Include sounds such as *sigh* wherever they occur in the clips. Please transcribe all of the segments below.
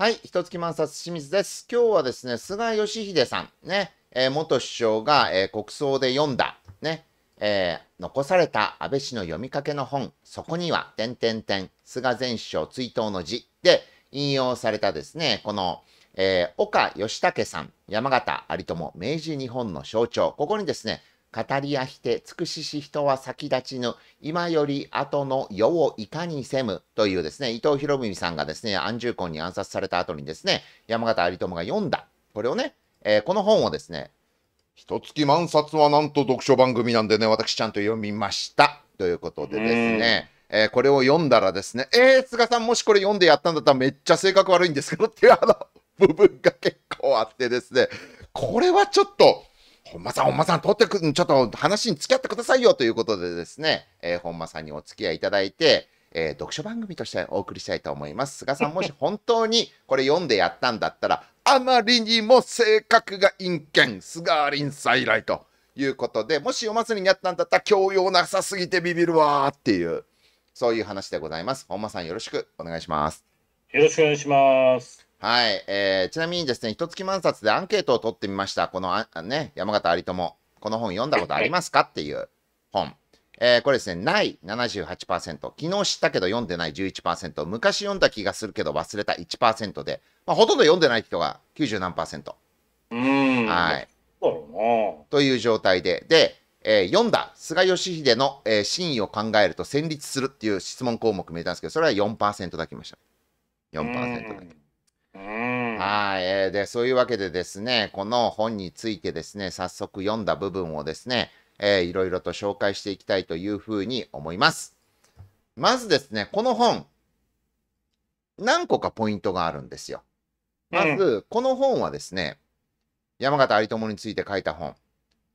はい、一月満冊清水です。今日はですね、菅義偉さん、ね、えー、元首相が、えー、国葬で読んだ、ね、えー、残された安倍氏の読みかけの本、そこには、点々点、菅前首相追悼の字で引用されたですね、この、え岡義武さん、山形有朋、明治日本の象徴、ここにですね、語りやして尽くしし人は先立ちぬ、今より後の世をいかにせむというですね、伊藤博文さんがですね、安住婚に暗殺された後にですね、山形有朋が読んだ、これをね、えー、この本をですね、一月万冊はなんと読書番組なんでね、私ちゃんと読みました。ということでですね、えー、これを読んだらですね、えー、菅さんもしこれ読んでやったんだったらめっちゃ性格悪いんですけどっていうあの部分が結構あってですね、これはちょっと、本間さん、本間さん、取ってく、ん、ちょっと話に付き合ってくださいよということでですね、えー、本間さんにお付き合いいただいて、えー、読書番組としてお送りしたいと思います。菅さん、もし本当にこれ読んでやったんだったら、あまりにも性格が陰険、菅林再来ということで、もし読まずにやったんだったら、教養なさすぎてビビるわーっていう、そういう話でございます。本間さん、よろしくお願いします。よろしくお願いします。はい。えー、ちなみにですね、一月満冊でアンケートを取ってみました。このあ、ね、山形有友。この本読んだことありますかっていう本。えー、これですね、ない78%、昨日知ったけど読んでない11%、昔読んだ気がするけど忘れた1%で、まあ、ほとんど読んでない人が90何うん。はい。という状態で、で、えー、読んだ菅義偉の、えー、真意を考えると戦慄するっていう質問項目見えたんですけど、それは4%だけました。4%だけ。はい、えー、で、そういうわけでですね、この本についてですね、早速読んだ部分をですね、えー、いろいろと紹介していきたいというふうに思います。まずですね、この本、何個かポイントがあるんですよ。まず、この本はですね、山形有朋について書いた本、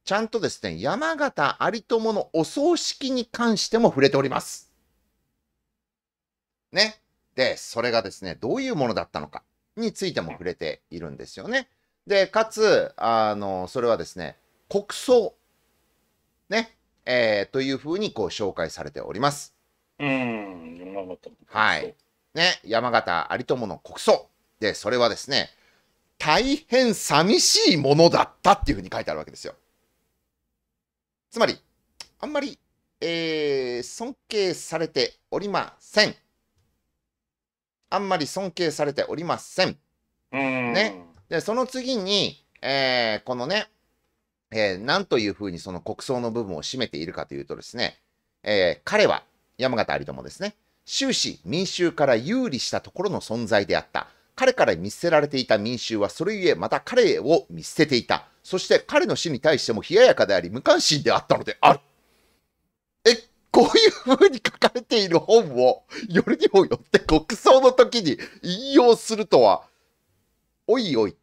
ちゃんとですね、山形有朋のお葬式に関しても触れております。ね。で、それがですね、どういうものだったのか。についても触れているんですよね。で、かつ、あの、それはですね、国葬、ね、えー、というふうにこう紹介されております。うん、山形はい。ね、山形有朋の国葬。で、それはですね、大変寂しいものだったっていうふうに書いてあるわけですよ。つまり、あんまり、えー、尊敬されておりません。あんまり尊敬されておりません。ね。で、その次に、えー、このね、えー、なんというふうにその国葬の部分を占めているかというとですね、えー、彼は、山形有朋ですね、終始民衆から有利したところの存在であった。彼から見捨てられていた民衆はそれゆえまた彼を見捨てていた。そして彼の死に対しても冷ややかであり無関心であったのである。こういう風に書かれている本を、よりにもよって国葬の時に引用するとは、おいおい。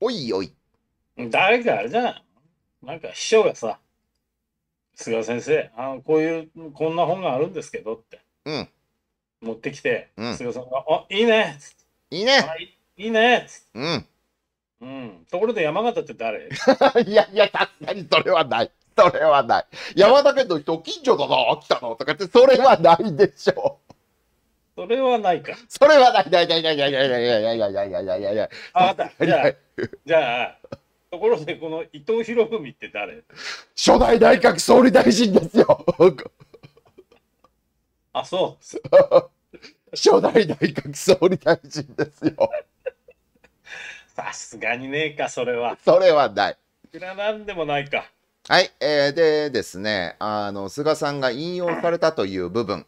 おいおい。誰かあれじゃないなんか師匠がさ、菅先生、あのこういう、こんな本があるんですけどって。うん。持ってきて、うん、菅さんが、あいいねいいねいいねうん。うん。ところで山形って誰 *laughs* いやいや、確かにそれはない。それはない。山田県の人、近所だな、来たのとかって、それはないでしょう。それはないか。それはない、い、やい、やい、やい、やい、やい、やい、やい、ない、ない、ない、ない、ない。あ、だ、じゃあ、じゃあ、ところで、この伊藤博文って誰初代内閣総理大臣ですよ。あ、そう。初代内閣総理大臣ですよ。さすがにねえか、それは。それはない。いくらなんでもないか。はい、えー、でですね、あの、菅さんが引用されたという部分、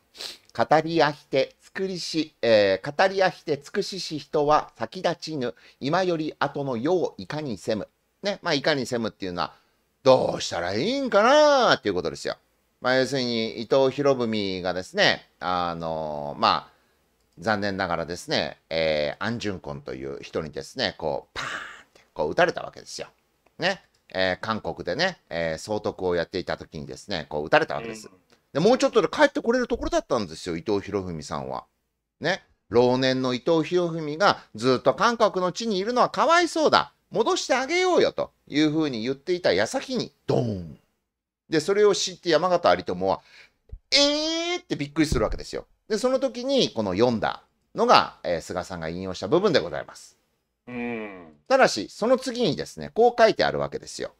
語りあひて、作りし、えー、語りあひて、尽くしし人は先立ちぬ、今より後の世をいかにせむ。ね、まあ、いかにせむっていうのは、どうしたらいいんかなっていうことですよ。まあ、要するに、伊藤博文がですね、あのー、まあ、残念ながらですね、えー、婚という人にですね、こう、パーンって、こう、撃たれたわけですよ。ね。えー、韓国でね、えー、総督をやっていた時にですね、こう撃たれたわけです。で、もうちょっとで帰ってこれるところだったんですよ、伊藤博文さんは。ね。老年の伊藤博文がずっと韓国の地にいるのはかわいそうだ。戻してあげようよというふうに言っていた矢先に、ドーン。で、それを知って山形有朋は、えーってびっくりするわけですよ。で、その時にこの読んだのが、えー、菅さんが引用した部分でございます。ただし、その次にですね、こう書いてあるわけですよ。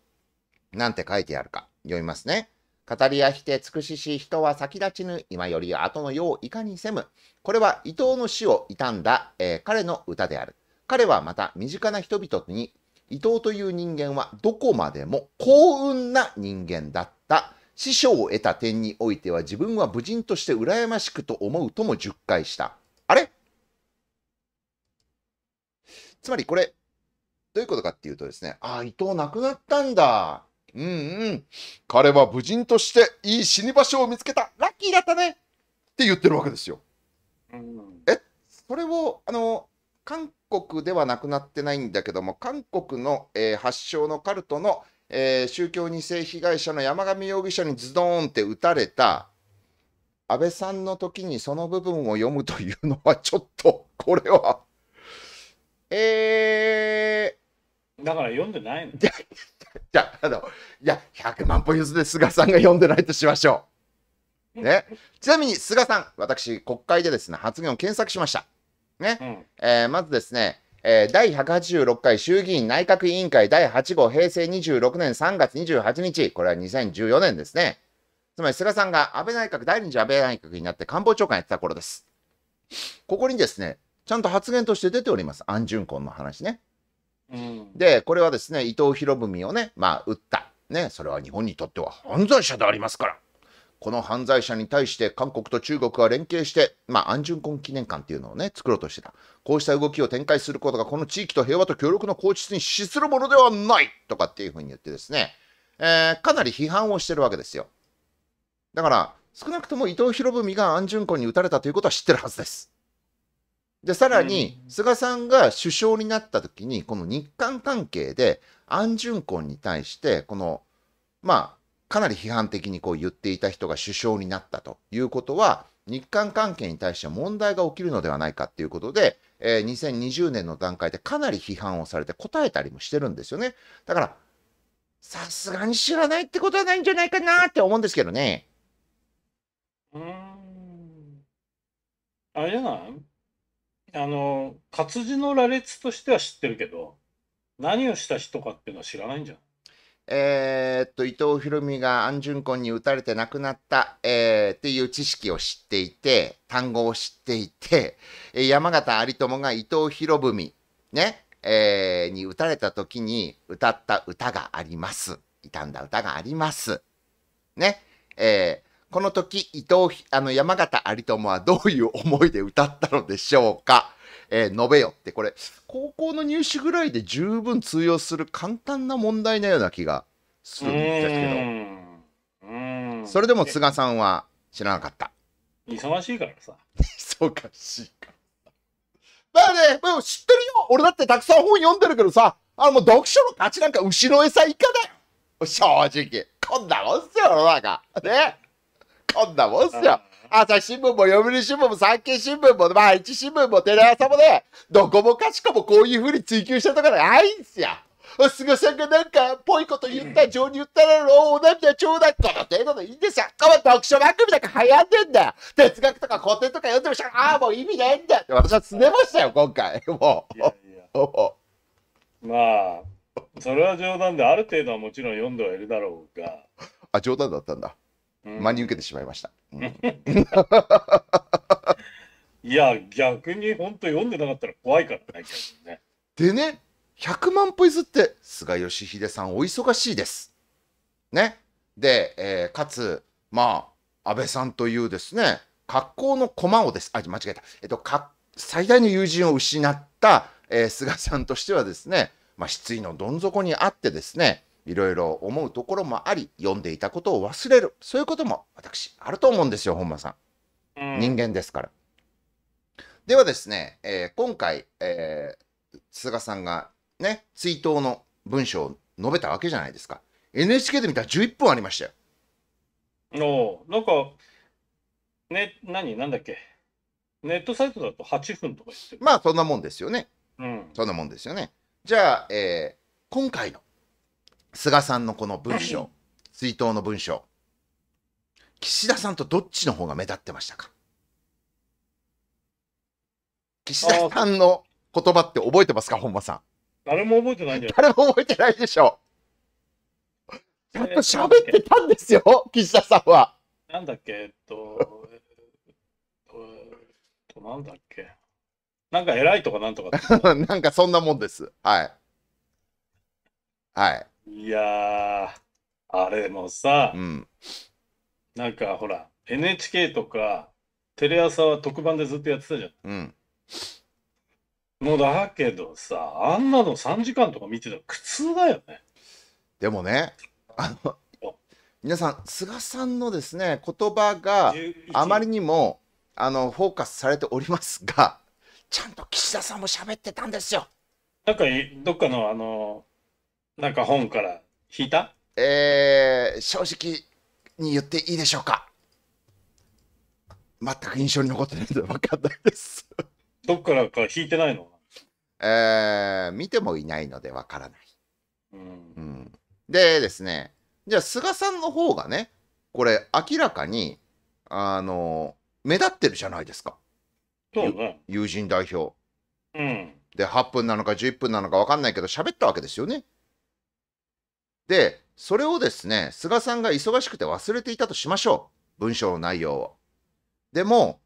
なんて書いてあるか。読みますね。語りやして尽くしし人は先立ちぬ今より後の世をいかにせむ。これは伊藤の死を悼んだ、えー、彼の歌である。彼はまた身近な人々に伊藤という人間はどこまでも幸運な人間だった。師匠を得た点においては自分は無人として羨ましくと思うとも10回した。あれつまりこれ、どういうことかっていうとですね、ああ、伊藤亡くなったんだ。うんうん。彼は無人としていい死に場所を見つけた。ラッキーだったねって言ってるわけですよ。うん、え、それを、あの、韓国ではなくなってないんだけども、韓国の、えー、発祥のカルトの、えー、宗教2世被害者の山上容疑者にズドーンって撃たれた安倍さんの時にその部分を読むというのはちょっとこれはえー、だから読んでないの *laughs* じゃあ、あのいや100万歩譲で菅さんが読んでないとしましょう。ね、ちなみに菅さん私国会でですね発言を検索しました。ね、うん、えー、まずですねえー、第186回衆議院内閣委員会第8号平成26年3月28日、これは2014年ですね。つまり菅さんが安倍内閣、第2次安倍内閣になって官房長官やってた頃です。ここにですね、ちゃんと発言として出ております。安順婚の話ね。うん、で、これはですね、伊藤博文をね、まあ、撃った。ね、それは日本にとっては犯罪者でありますから。この犯罪者に対して韓国と中国は連携して、まあ、安純婚記念館っていうのをね、作ろうとしてた。こうした動きを展開することが、この地域と平和と協力の構築に資するものではないとかっていうふうに言ってですね、えー、かなり批判をしてるわけですよ。だから、少なくとも伊藤博文が安順婚に撃たれたということは知ってるはずです。で、さらに、菅さんが首相になった時に、この日韓関係で、アン・ジュンコンに対して、この、まあ、かなり批判的にこう言っていた人が首相になったということは、日韓関係に対して問題が起きるのではないかということで、えー、2020年の段階でかなり批判をされて答えたりもしてるんですよね。だから、さすがに知らないってことはないんじゃないかなって思うんですけどね。うん。あれじゃないあの、活字の羅列としては知ってるけど、何をした人かっていうのは知らないんじゃん。えー、っと、伊藤博美が安順婚に打たれて亡くなった、えー、っていう知識を知っていて、単語を知っていて、え山形有朋が伊藤博文、ね、えー、に打たれた時に歌った歌があります。傷んだ歌があります。ね、えー、この時、伊藤、あの、山形有朋はどういう思いで歌ったのでしょうかえー、述べよって、これ、高校の入試ぐらいで十分通用する簡単な問題なような気がするんですけど。それでも菅さんは知らなかった。忙しいからさ。忙しいから。まあね、もう知ってるよ俺だってたくさん本読んでるけどさ、あのもう読書の価値なんか後ろへさ以下だよ正直。こんなもんっすよ、世の中。ね。こんなもんっすよ。朝日新聞も読売新聞も産経新聞も、毎日新聞もテレ朝もね、どこもかしこもこういうふうに追求したとかないんすよ。菅さんがなんか、ぽいこと言った、情に言ったら、おお、涙ちょうだい。この程度でいいんですよ。この読書番組なんか流行ってんだよ。哲学とか古典とか読んでましたああ、もう意味ないんだよ。私はすねましたよ、今回。もう。まあ、それは冗談で、ある程度はもちろん読んではいるだろうが。あ、冗談だったんだ。真に受けてしまいました。*laughs* いや、逆に本当読んでなかったら怖いからね。ねでね、100万歩譲って、菅義偉さんお忙しいです。ね。で、えー、かつ、まあ、安倍さんというですね、格好の駒をです、あ、間違えた。えっと、か最大の友人を失った、えー、菅さんとしてはですね、まあ、失意のどん底にあってですね、いろいろ思うところもあり、読んでいたことを忘れる。そういうことも私、あると思うんですよ、本間さん。人間ですから。ではですね、えー、今回、えー、菅さんがね、追悼の文章を述べたわけじゃないですか。NHK で見たら11分ありましたよ。おなんか、ね、何、なんだっけ。ネットサイトだと8分とか言ってまあ、そんなもんですよね。うん。そんなもんですよね。じゃあ、えー、今回の菅さんのこの文章、はい、追悼の文章、岸田さんとどっちの方が目立ってましたか岸田さんの言葉って覚えてますか、本間さん。誰も覚えてないんじゃない誰も覚えてないでしょう。ちゃんと喋ってたんですよ、岸田さんは。なんだっけ、えっと、えっと、なんだっけ。なんか偉いとかなんとか。*laughs* なんかそんなもんです。はい。はい。いやー、あれもさ、うん。なんかほら、NHK とか、テレ朝は特番でずっとやってたじゃうん。もうだけどさ、あんなの3時間とか見てたら苦痛だよね。でもね、あの皆さん、菅さんのですね、言葉があまりにもあのフォーカスされておりますが、ちゃんと岸田さんも喋ってたんですよ。なんかどっかのあの、なんか本から引いたえー、正直に言っていいでしょうか全く印象に残ってないので分かんないですどっからか引いてないのえー、見てもいないので分からない。うん、うん、でですね、じゃあ菅さんの方がね、これ明らかに、あの、目立ってるじゃないですか。そうね。友人代表。うん。で、8分なのか11分なのか分かんないけど、喋ったわけですよね。で、それをですね、菅さんが忙しくて忘れていたとしましょう。文章の内容を。でも、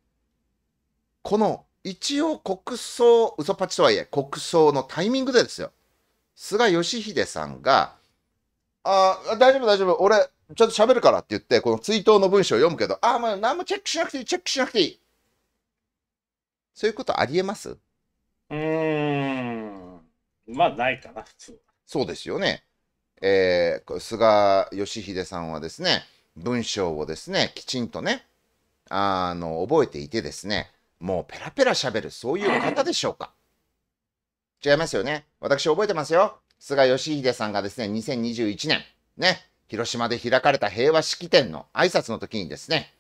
この一応国葬、嘘パチとはいえ、国葬のタイミングでですよ。菅義偉さんが、ああ、大丈夫大丈夫、俺、ちょっと喋るからって言って、この追悼の文章を読むけど、ああ、もう何もチェックしなくていい、チェックしなくていい。そういうことありえますうーん。まあ、ないかな、普通。そうですよね。えー、菅義偉さんはですね、文章をですね、きちんとね、あの、覚えていてですね、もうペラペラ喋る、そういう方でしょうか違いますよね。私覚えてますよ。菅義偉さんがですね、2021年、ね、広島で開かれた平和式典の挨拶の時にですね、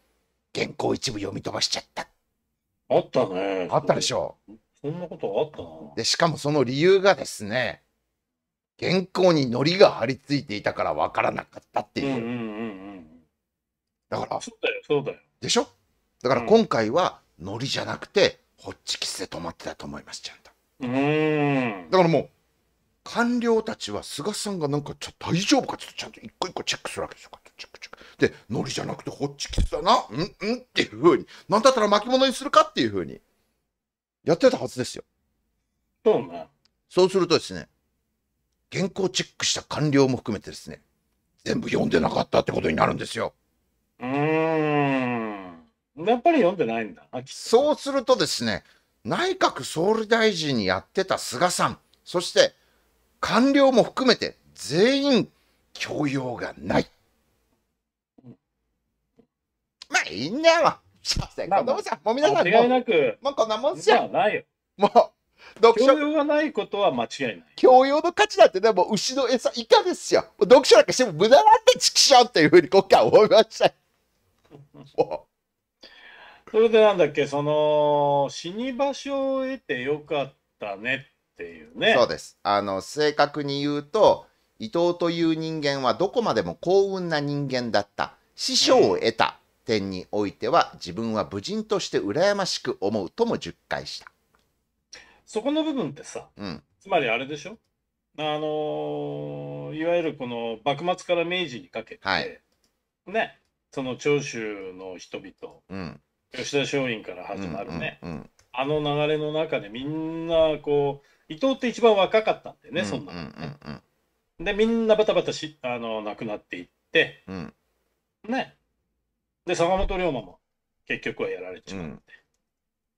原稿一部読み飛ばしちゃった。あったね。あったでしょう。そんなことあったな。で、しかもその理由がですね、原稿にリが張り付いていたからわからなかったっていう。うんうんうんうん、だから、そうだよ、そうだよ。でしょだから今回はリじゃなくて、ホッチキスで止まってたと思います、ちゃんと。うん。だからもう、官僚たちは菅さんがなんかちょ大丈夫かちょっとちゃんと一個一個チェックするわけですよ。チェックチェック。で、ノリじゃなくてホッチキスだな。うんうんっていうふうに。なんだったら巻物にするかっていうふうに。やってたはずですよ。そうね。そうするとですね、原稿チェックした官僚も含めてですね、全部読んでなかったってことになるんですよ。うーん。やっぱり読んでないんだ。そうするとですね、内閣総理大臣にやってた菅さん、そして官僚も含めて全員教養がない。まあいいんだよ。子供さん、もう皆さんもう、もうこんなもんじゃん。もう読書教養がないことは間違いない。教養の価値だってね、もう牛の餌以下ですよ。読書なんかしても無駄なんて畜生っていうふうに今回思いました。それでなんだっけ、その、死に場所を得てよかったねっていうね。そうです。あの、正確に言うと、伊藤という人間はどこまでも幸運な人間だった。師匠を得た点においては、自分は無人として羨ましく思うとも10回した。そこの部分ってさ、うん、つまりあれでしょあのー、いわゆるこの幕末から明治にかけて、はい、ね、その長州の人々、うん、吉田松陰から始まるね、うんうんうん、あの流れの中でみんなこう伊藤って一番若かったんだよね、そんなの、ね、うんうん、でみんなバタバタしあの亡くなっていって、うん、ねで坂本龍馬も結局はやられちまっ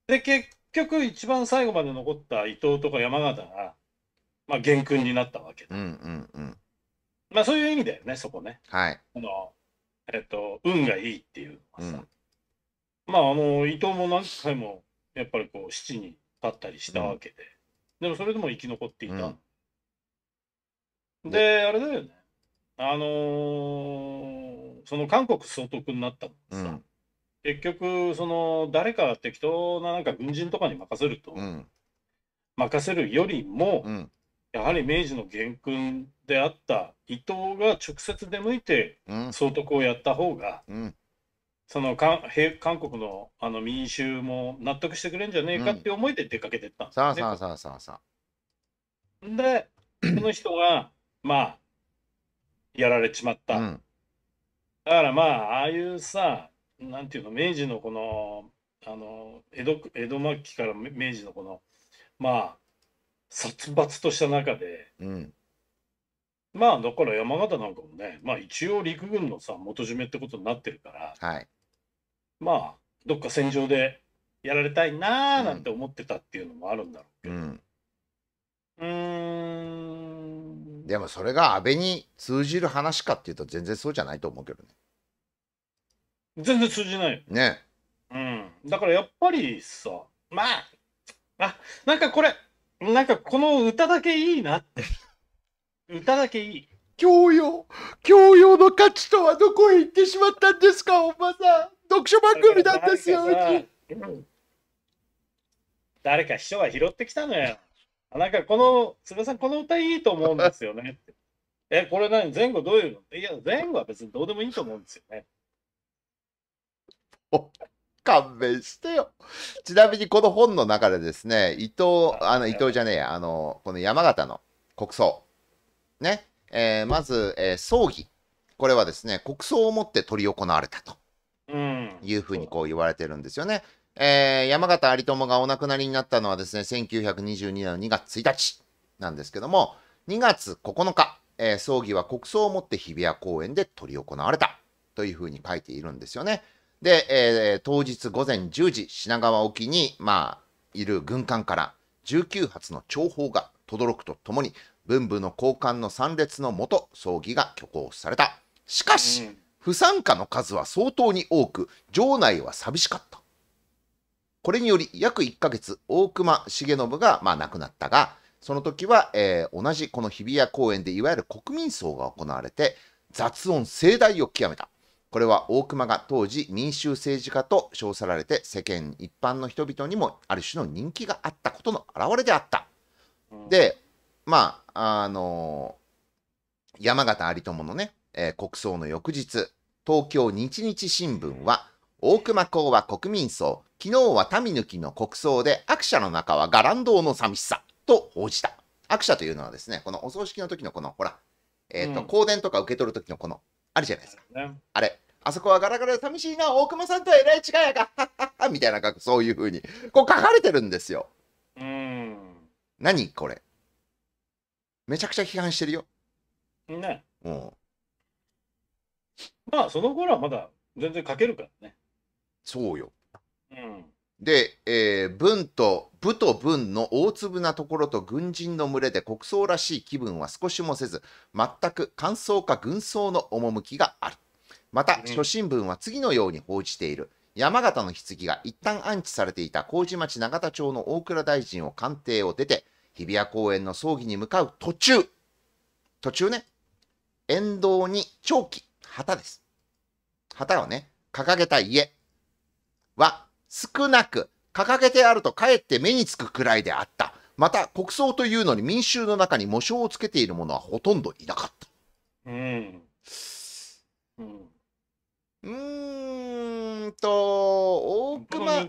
て、で結局一番最後まで残った伊藤とか山形が、まあ、元君になったわけだ。うんうんうん、まあそういう意味だよね、そこね。はい。あの、えっと、運がいいっていうのはさ。うん、まああの、伊藤も何回も、やっぱりこう、七に立ったりしたわけで。うん、でもそれでも生き残っていた。うん、で、あれだよね。あのー、その韓国総督になったんさ。結局、その誰か適当ななんか軍人とかに任せると、うん任せるよりも、うんやはり明治の元勲であった伊藤が直接出向いて総督をやった方が、うん、その韓国のあの民衆も納得してくれんじゃねえかって思いで出かけてったんですね。さあさあさあさあで、こ *clears throat* の人が、まあ、やられちまった。うん、だからまあ、ああいうさ、なんていうの明治のこのあの江戸江戸末期から明治のこのまあ殺伐とした中で、うん、まあだから山形なんかもねまあ一応陸軍のさ元締めってことになってるから、はい、まあどっか戦場でやられたいなーなんて思ってたっていうのもあるんだろうけど。うんうんでもそれが安倍に通じる話かっていうと全然そうじゃないと思うけどね。全然通じないね。うん。だからやっぱりさ、まあ、あ、なんかこれ、なんかこの歌だけいいなって。*laughs* 歌だけいい。教養、教養の価値とはどこへ行ってしまったんですか、おばさん。読書番組なんですよ。誰か秘書が拾ってきたのよ。なんかこの、菅さん、この歌いいと思うんですよね。え、これ何前後どういうのいや、前後は別にどうでもいいと思うんですよね。勘弁してよ。ちなみにこの本の中でですね、伊藤、あの、伊藤じゃねえや、あの、この山形の国葬。ね。えー、まず、えー、葬儀。これはですね、国葬をもって執り行われたと。いうふうにこう言われてるんですよね。えー、山形有朋がお亡くなりになったのはですね、1922年の2月1日なんですけども、2月9日、えー、葬儀は国葬をもって日比谷公園で執り行われたというふうに書いているんですよね。で、えー、当日午前10時、品川沖に、まあ、いる軍艦から19発の弔砲が轟くとともに、文武の交換の参列のもと、葬儀が挙行された。しかし、うん、不参加の数は相当に多く、城内は寂しかった。これにより、約1ヶ月、大隈重信が、まあ、亡くなったが、その時は、えー、同じこの日比谷公園でいわゆる国民葬が行われて、雑音盛大を極めた。これは大隈が当時民衆政治家と称さられて世間一般の人々にもある種の人気があったことの表れであった。でまああのー、山形有朋のね、えー、国葬の翌日東京日日新聞は大隈公は国民葬昨日は民抜きの国葬で悪者の中は伽藍堂の寂しさと報じた悪者というのはですねこのお葬式の時のこのほら、えーと、うん、香典とか受け取る時のこのあるじゃないですか、ね、あれあそこはガラガラで寂しいな、大熊さんとはえらい違いやが、はっはみたいな格そういうふうに、こう書かれてるんですよ。うん。何これ。めちゃくちゃ批判してるよ。ね。うん。まあ、その頃はまだ全然書けるからね。そうよ。うん。で、えー、文と部と文の大粒なところと軍人の群れで国葬らしい気分は少しもせず全く感想か軍装の趣があるまた、諸新聞は次のように報じている。山形の棺が一旦安置されていた麹町永田町の大蔵大臣を官邸を出て、日比谷公園の葬儀に向かう途中、途中ね、沿道に長期、旗です。旗をね、掲げた家は少なく掲げてあるとかえって目につくくらいであった。また、国葬というのに民衆の中に模章をつけているものはほとんどいなかった。うん。うーんと、大熊、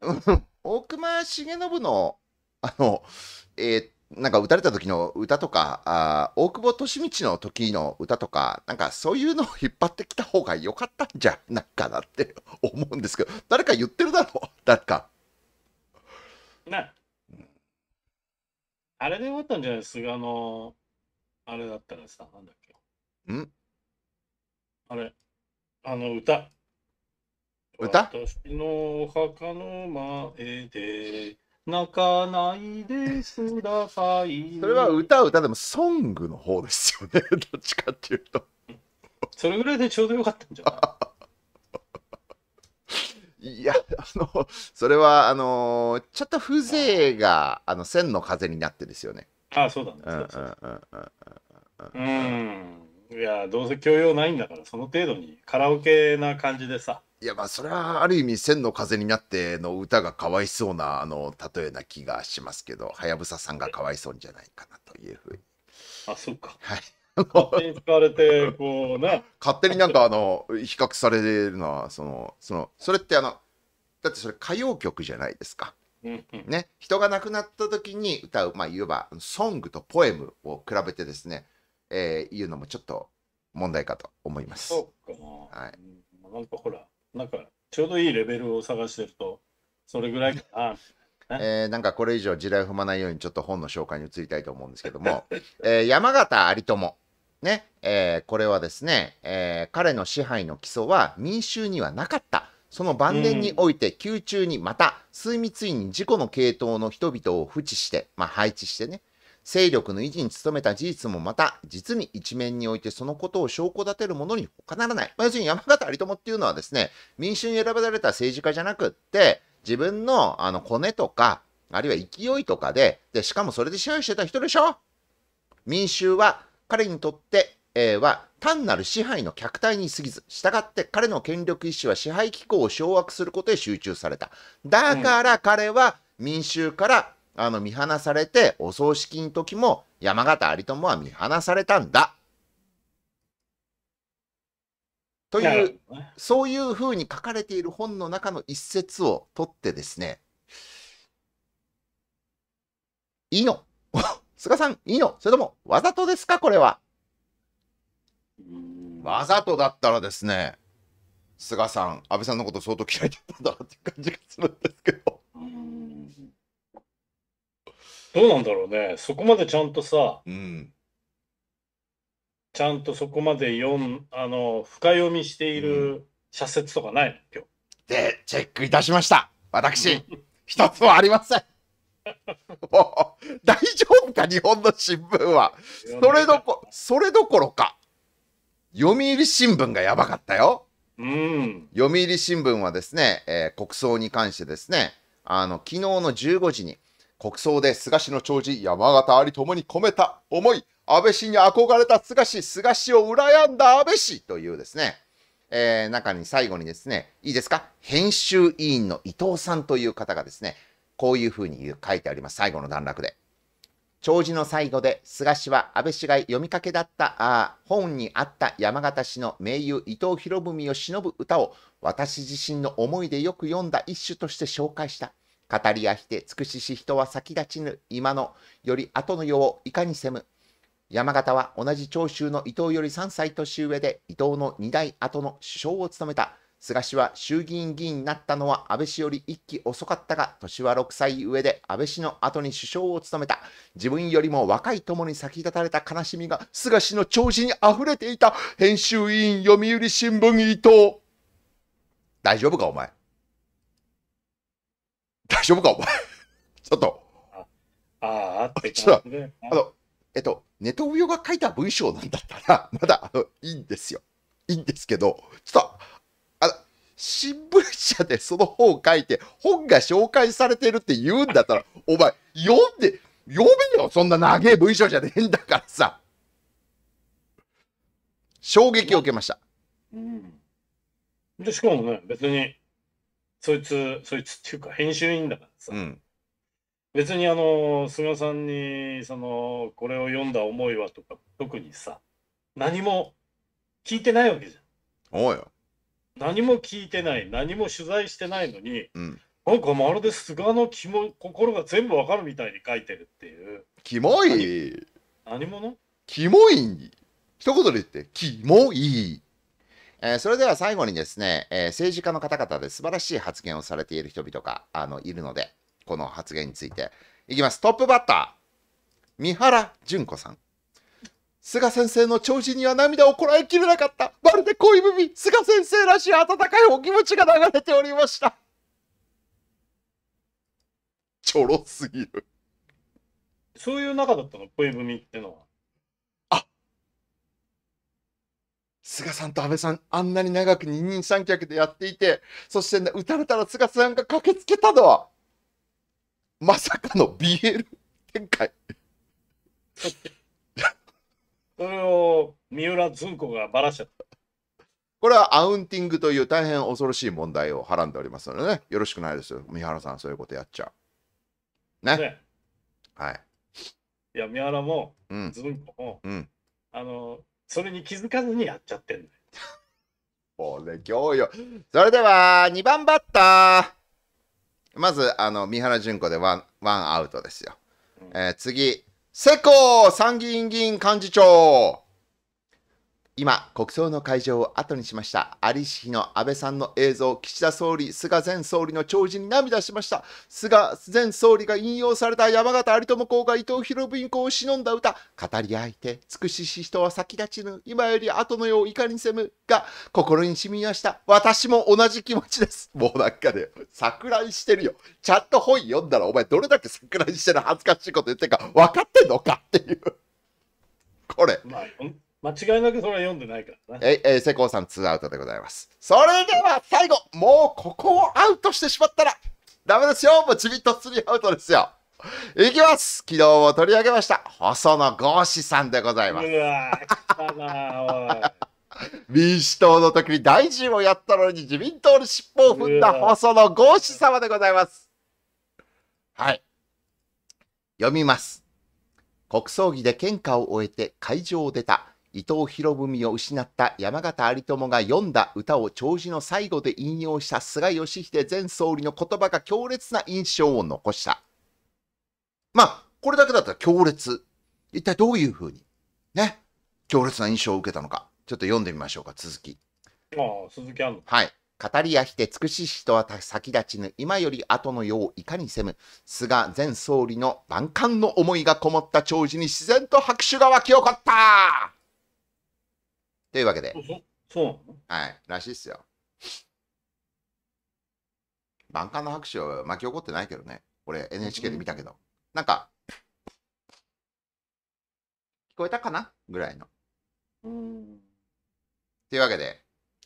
*laughs* 大隈重信の、あの、えー、なんかたれた時の歌とか、あ大久保利通の時の歌とか、なんかそういうのを引っ張ってきた方が良かったんじゃないかなって *laughs* 思うんですけど、誰か言ってるだろう、誰か。なあれで終わったんじゃないですか、あの、あれだったらさ、なんだっけ。んあれ、あの歌。歌私のお墓の前で泣かないですださい。それは歌は歌でもソングの方ですよね。*laughs* どっちかっていうと。それぐらいでちょうどよかったんじゃないいや、あの、それは、あの、ちょっと風情が、あの、千の風になってですよね。ああ、そうだね。うん。いやどうせ教養ないんだからその程度にカラオケな感じでさいやまあそれはある意味「千の風になって」の歌がかわいそうなあの例えな気がしますけどはやぶささんがかわいそうじゃないかなというふうにあそっかはい勝手に使われてこうな勝手になんかあの比較されるのはそのそのそれってあのだってそれ歌謡曲じゃないですかね、人が亡くなった時に歌う、まあ、いわばソングとポエムを比べてですねえー、いうのもちょっと問題かと思います。そうかはい、なんかほら、なんかちょうどいいレベルを探してると、それぐらいかな。*laughs* えー、なんかこれ以上地雷踏まないようにちょっと本の紹介に移りたいと思うんですけども、*laughs* えー、山形有朋、ねえー、これはですね、えー、彼の支配の基礎は民衆にはなかったその晩年において宮中にまた枢密院に事故の系統の人々を扶持して、まあ、配置してね、勢力の維持に努めた事実もまた、実に一面においてそのことを証拠立てるものに他ならない。まあ、要するに山形有朋っていうのはですね、民衆に選ばれた政治家じゃなくって、自分のあのコネとか、あるいは勢いとかで、で、しかもそれで支配してた人でしょ民衆は彼にとってえー、は単なる支配の客体に過ぎず、従って彼の権力意志は支配機構を掌握することへ集中された。だから彼は民衆からあの、見放されて、お葬式の時も山形有朋は見放されたんだ。という、そういうふうに書かれている本の中の一節を取ってですね、いいの菅さん、いいのそれとも、わざとですかこれは。わざとだったらですね、菅さん、安倍さんのこと相当嫌いだったんだなっていう感じがするんですけど。どうなんだろうね。そこまでちゃんとさ、うん。ちゃんとそこまで読ん、あの、深読みしている社説とかないの今で、チェックいたしました。私、一つもありません。も大丈夫か、日本の新聞は。それどこ、それどころか。読売新聞がやばかったよ。うん、読売新聞はですね、えー、国葬に関してですね、あの、昨日の15時に、国葬で菅氏の弔辞、山形有友に込めた思い、安倍氏に憧れた菅氏、菅氏を羨んだ安倍氏というですね、えー、中に最後にですね、いいですか、編集委員の伊藤さんという方がですね、こういうふうに書いてあります、最後の段落で。弔辞の最後で菅氏は安倍氏が読みかけだったあ本にあった山形氏の名優伊藤博文を偲ぶ歌を私自身の思いでよく読んだ一首として紹介した。語りやして尽くしし人は先立ちぬ今のより後の世をいかにせむ。山形は同じ長州の伊藤より3歳年上で伊藤の2代後の首相を務めた。菅氏は衆議院議員になったのは安倍氏より1期遅かったが、年は6歳上で安倍氏の後に首相を務めた。自分よりも若い友に先立たれた悲しみが菅氏の長寿に溢れていた。編集委員読売新聞伊藤。大丈夫かお前。大丈夫か、お前。*laughs* ちょっと。ああ、あって感じで。あの、えっと、ネトウヨが書いた文章なんだったら、*laughs* まだあのいいんですよ。いいんですけど、ちょっと、あの、新聞社でその本を書いて、本が紹介されてるって言うんだったら、*laughs* お前、読んで、読めよ、そんな長え文章じゃねえんだからさ。衝撃を受けました。うん。で、しかもね、別に、そいつ、そいつっていうか、編集員だからさ、うん、別にあの、菅さんに、その、これを読んだ思いはとか、特にさ、何も聞いてないわけじゃん。およ。何も聞いてない、何も取材してないのに、うん、なんかまるで菅の気も心が全部わかるみたいに書いてるっていう。キモい何者キモい一言で言って、キモいえー、それでは最後にですね、えー、政治家の方々で素晴らしい発言をされている人々があのいるので、この発言についていきます。トップバッター、三原淳子さん。菅先生の長寿には涙をこらえきれなかった。まるで恋文、菅先生らしい温かいお気持ちが流れておりました。ちょろすぎる。そういう中だったの恋文ってのは。菅さんと安倍さん、あんなに長く二人三脚でやっていて、そして打たれたら菅さんが駆けつけたのは、まさかの BL 展開。それを三浦ずんこがばらしちゃった。これはアウンティングという大変恐ろしい問題をはらんでおりますのでね、よろしくないですよ、三原さん、そういうことやっちゃう。ね。ねはい。いや、三原も、んこも、うん、あの、それに気づかずにやっちゃってんのよ。も今日よ。それでは、2番バッター。まず、あの、三原淳子でワン、ワンアウトですよ。うん、えー、次、世耕参議院議員幹事長。今、国葬の会場を後にしました。有りし日の安倍さんの映像、岸田総理、菅前総理の弔辞に涙しました。菅前総理が引用された山形有朋公が伊藤博文公を忍んだ歌、語り合いて、尽くしし人は先立ちぬ、今より後の世をいかにせむ、が心に染みました。私も同じ気持ちです。もうなんかね、桜井してるよ。ちゃんと本読んだら、お前どれだけ桜井してる恥ずかしいこと言ってるか分かってんのかっていう。これ。まあ間違いなくそれは読んでないからな。え、え世耕さん2アウトでございます。それでは最後、もうここをアウトしてしまったら、ダメですよもうちびっと3アウトですよいきます昨日を取り上げました、細野豪志さんでございます。うわ民主党の時に大臣をやったのに自民党に尻尾を踏んだ細野豪志様でございます。はい。読みます。国葬儀で献花を終えて会場を出た伊藤博文を失った山形有朋が読んだ歌を弔辞の最後で引用した菅義偉前総理の言葉が強烈な印象を残した。まあ、これだけだったら強烈。一体どういうふうに、ね、強烈な印象を受けたのか、ちょっと読んでみましょうか、続き。まあ、鈴木あんはい。語りやして尽くし人は先立ちぬ今より後の世をいかにせむ菅前総理の万感の思いがこもった弔辞に自然と拍手が沸き起こったというわけで。そうはい、らしいっすよ。万感の拍手を巻き起こってないけどね。俺、NHK で見たけど。うん、なんか、聞こえたかなぐらいの。うん。というわけで、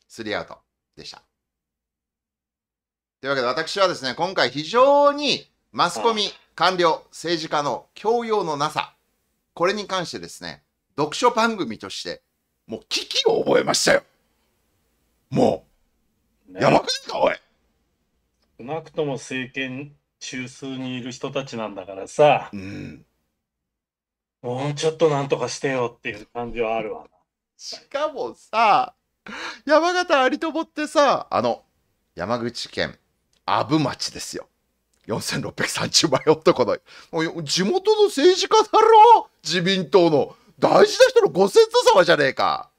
スリーアウトでした。というわけで、私はですね、今回非常にマスコミ、官僚、政治家の教養のなさ、これに関してですね、読書番組としてもう危機を覚えましたよ。もう、ね、やばくないか、おい。少なくとも政権中枢にいる人たちなんだからさ、うん、もうちょっとなんとかしてよっていう感じはあるわな。しかもさ、山形有友ってさ、あの、山口県阿武町ですよ。4630枚男の。もう地元の政治家だろ自民党の。大事な人のご先祖様じゃねえか。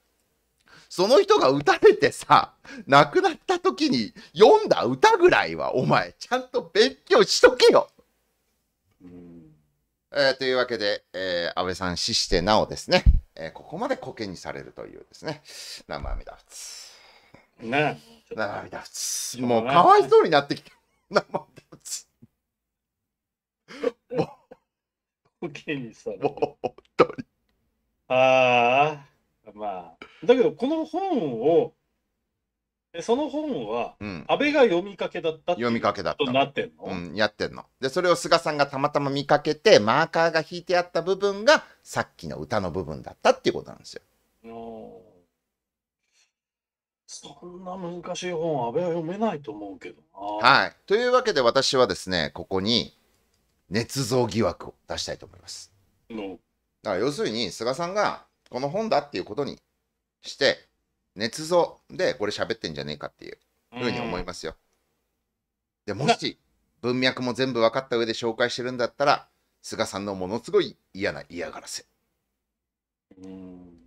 その人が撃たれてさ、亡くなった時に読んだ歌ぐらいはお前、ちゃんと勉強しとけよ。えー、というわけで、えー、安倍さん死してなおですね、えー、ここまでコケにされるというですね、生涙仏。ね生涙仏。もうかわいそうになってきた。生涙仏。もう、コケにされる。もう、本当に。ああ、まあ。だけど、この本を、その本は、阿部安倍が読みかけだったって読みかけだったことになってんの、うん、やってんの。で、それを菅さんがたまたま見かけて、マーカーが引いてあった部分が、さっきの歌の部分だったっていうことなんですよ。うんそんな難しい本、安倍は読めないと思うけどな。はい。というわけで私はですね、ここに、捏造疑惑を出したいと思います。のだから要するに、菅さんがこの本だっていうことにして、捏造でこれ喋ってんじゃねえかっていうふうに思いますよ。でもし文脈も全部分かった上で紹介してるんだったら、菅さんのものすごい嫌な嫌がらせ。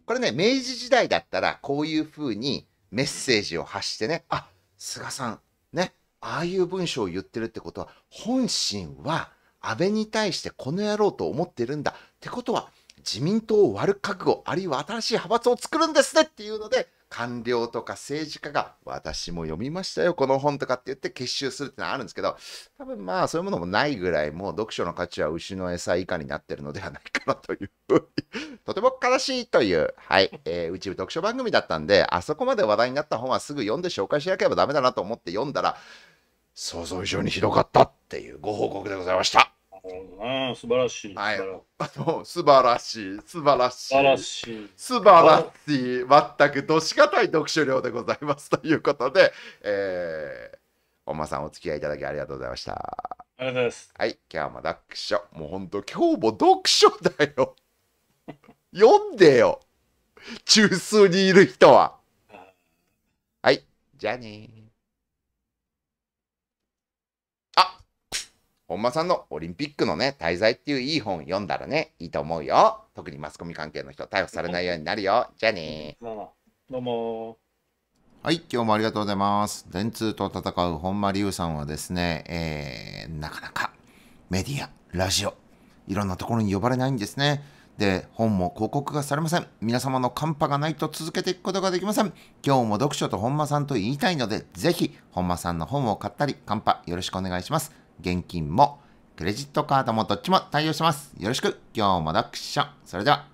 これね、明治時代だったら、こういうふうにメッセージを発してね、あ菅さん、ね、ああいう文章を言ってるってことは、本心は安倍に対してこの野郎と思ってるんだってことは、自民党を割る覚悟、あるいは新しい派閥を作るんですねっていうので、官僚とか政治家が、私も読みましたよ、この本とかって言って結集するってのはあるんですけど、多分まあそういうものもないぐらい、もう読書の価値は牛の餌以下になってるのではないかなというふうに、*laughs* とても悲しいという、はい、えー、うち読書番組だったんで、あそこまで話題になった本はすぐ読んで紹介しなければダメだなと思って読んだら、想像以上にひどかったっていうご報告でございました。ね、素晴らしい。はい。あの、素晴らしい。素晴らしい。素晴らしい。素晴らしい。全くどしがたい読書量でございます。ということで、えー、おまさんお付き合いいただきありがとうございました。ありがとうございます。はい、今日も読書。もう本当今日も読書だよ。*laughs* 読んでよ。中枢にいる人は。はい、じゃあね本間さんのオリンピックのね、滞在っていういい本読んだらね、いいと思うよ。特にマスコミ関係の人、逮捕されないようになるよ。じゃあねどうも。どうも。はい、今日もありがとうございます。電通と戦う本間龍さんはですね、えー、なかなかメディア、ラジオ、いろんなところに呼ばれないんですね。で、本も広告がされません。皆様のカンパがないと続けていくことができません。今日も読書と本間さんと言いたいので、ぜひ本間さんの本を買ったり、カンパよろしくお願いします。現金もクレジットカードもどっちも対応してます。よろしく。今日もョン。それでは。